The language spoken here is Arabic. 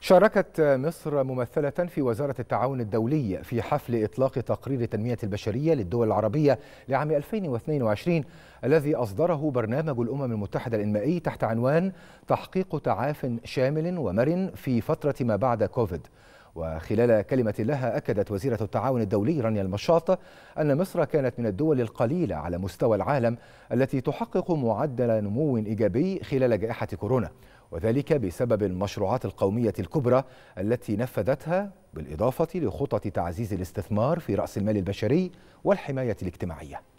شاركت مصر ممثلة في وزارة التعاون الدولي في حفل إطلاق تقرير التنمية البشرية للدول العربية لعام 2022 الذي أصدره برنامج الأمم المتحدة الإنمائي تحت عنوان تحقيق تعاف شامل ومرن في فترة ما بعد كوفيد وخلال كلمة لها أكدت وزيرة التعاون الدولي رانيا المشاط أن مصر كانت من الدول القليلة على مستوى العالم التي تحقق معدل نمو إيجابي خلال جائحة كورونا وذلك بسبب المشروعات القومية الكبرى التي نفذتها بالإضافة لخطط تعزيز الاستثمار في رأس المال البشري والحماية الاجتماعية